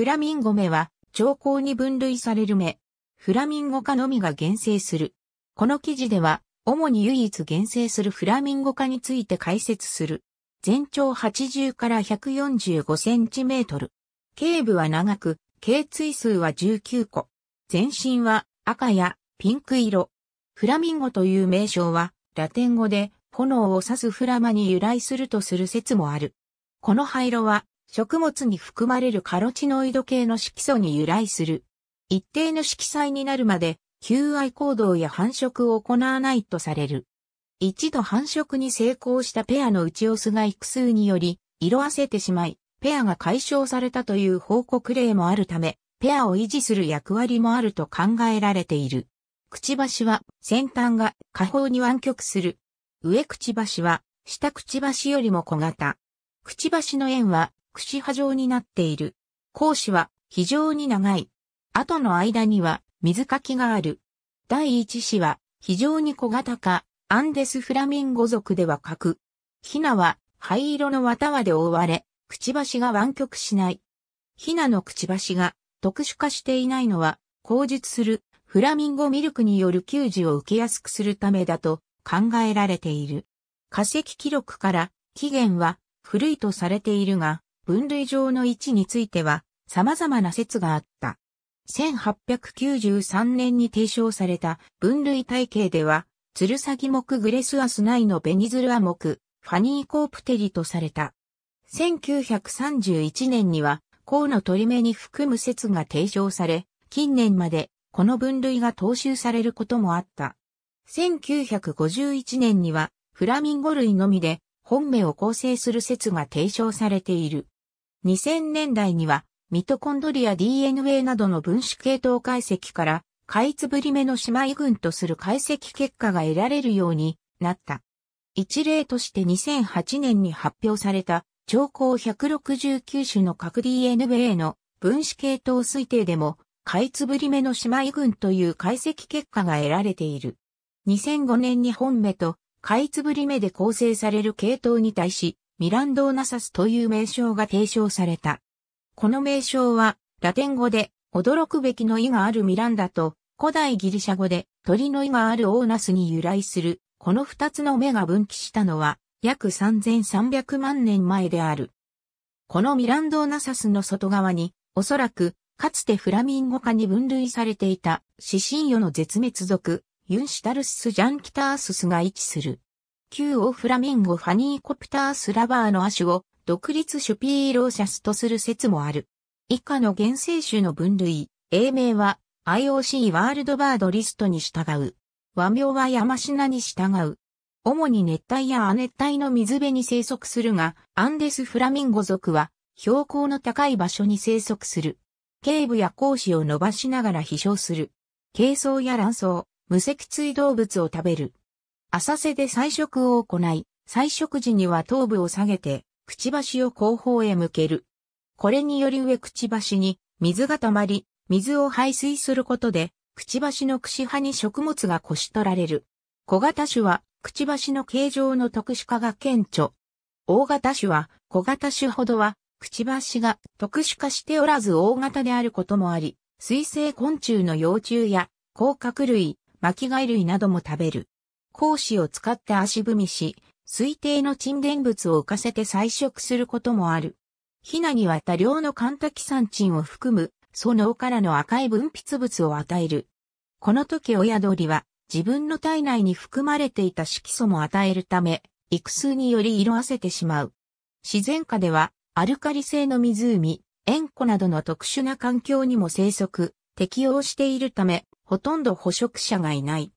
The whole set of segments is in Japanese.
フラミンゴ目は、長考に分類される目。フラミンゴ科のみが厳生する。この記事では、主に唯一厳生するフラミンゴ科について解説する。全長80から145センチメートル。頸部は長く、頸椎数は19個。全身は赤やピンク色。フラミンゴという名称は、ラテン語で炎を指すフラマに由来するとする説もある。この灰色は食物に含まれるカロチノイド系の色素に由来する。一定の色彩になるまで、求愛行動や繁殖を行わないとされる。一度繁殖に成功したペアのうちオスが複数により、色あせてしまい、ペアが解消されたという報告例もあるため、ペアを維持する役割もあると考えられている。くちばしは先端が下方に湾曲する。上くちばしは下くちばしよりも小型。くちばしの円は串葉状になっている。孔子は非常に長い。後の間には水かきがある。第一子は非常に小型化、アンデスフラミンゴ族ではく。ヒナは灰色の綿輪で覆われ、くちばしが湾曲しない。ヒナのくちばしが特殊化していないのは、口述するフラミンゴミルクによる給児を受けやすくするためだと考えられている。化石記録から起源は古いとされているが、分類上の位置については様々な説があった。1893年に提唱された分類体系では、ツルサギ目グレスアス内のベニズルア目、ファニーコープテリとされた。1931年には、甲の鳥目に含む説が提唱され、近年までこの分類が踏襲されることもあった。1951年には、フラミンゴ類のみで、本目を構成する説が提唱されている。2000年代には、ミトコンドリア DNA などの分子系統解析から、イつぶり目の姉妹群とする解析結果が得られるようになった。一例として2008年に発表された、超高169種の核 DNA の分子系統推定でも、イつぶり目の姉妹群という解析結果が得られている。2005年に本目と、イつぶり目で構成される系統に対し、ミランドーナサスという名称が提唱された。この名称は、ラテン語で、驚くべきの意があるミランダと、古代ギリシャ語で、鳥の意があるオーナスに由来する、この二つの目が分岐したのは、約3300万年前である。このミランドーナサスの外側に、おそらく、かつてフラミンゴ科に分類されていた、シシン魚の絶滅族、ユンシタルス・ジャンキターススが位置する。旧オフラミンゴファニーコプタースラバーの亜種を独立シュピーローシャスとする説もある。以下の原生種の分類、英名は IOC ワールドバードリストに従う。和名は山科に従う。主に熱帯や亜熱帯の水辺に生息するが、アンデスフラミンゴ族は標高の高い場所に生息する。頸部や講子を伸ばしながら飛翔する。軽草や卵巣、無脊椎動物を食べる。浅瀬で採食を行い、採食時には頭部を下げて、くちばしを後方へ向ける。これにより上くちばしに水が溜まり、水を排水することで、くちばしの串葉に食物がこし取られる。小型種は、くちばしの形状の特殊化が顕著。大型種は、小型種ほどは、くちばしが特殊化しておらず大型であることもあり、水生昆虫の幼虫や、甲殻類、巻貝類なども食べる。格子を使って足踏みし、推定の沈殿物を浮かせて採食することもある。ヒナには多量のカンタキサンチンを含む、その尾からの赤い分泌物を与える。この時親鳥は自分の体内に含まれていた色素も与えるため、育数により色あせてしまう。自然下ではアルカリ性の湖、塩湖などの特殊な環境にも生息、適応しているため、ほとんど捕食者がいない。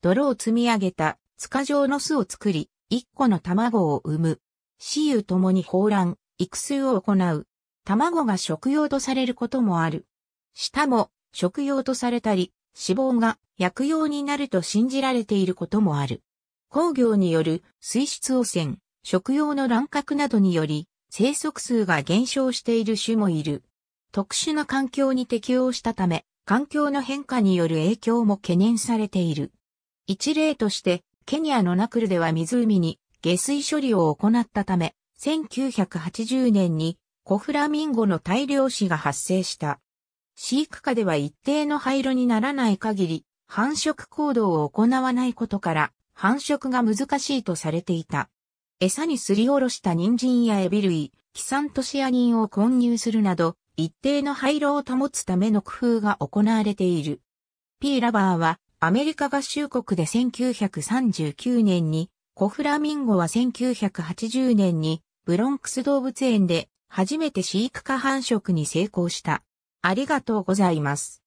泥を積み上げた塚状の巣を作り、一個の卵を産む。死ゆともに放卵、育成を行う。卵が食用とされることもある。舌も食用とされたり、脂肪が薬用になると信じられていることもある。工業による水質汚染、食用の乱獲などにより、生息数が減少している種もいる。特殊な環境に適応したため、環境の変化による影響も懸念されている。一例として、ケニアのナクルでは湖に下水処理を行ったため、1980年にコフラミンゴの大量死が発生した。飼育下では一定の灰色にならない限り、繁殖行動を行わないことから、繁殖が難しいとされていた。餌にすりおろした人参やエビ類、キサントシアニンを混入するなど、一定の灰色を保つための工夫が行われている。ーラバーはアメリカ合衆国で1939年に、コフラミンゴは1980年に、ブロンクス動物園で初めて飼育下繁殖に成功した。ありがとうございます。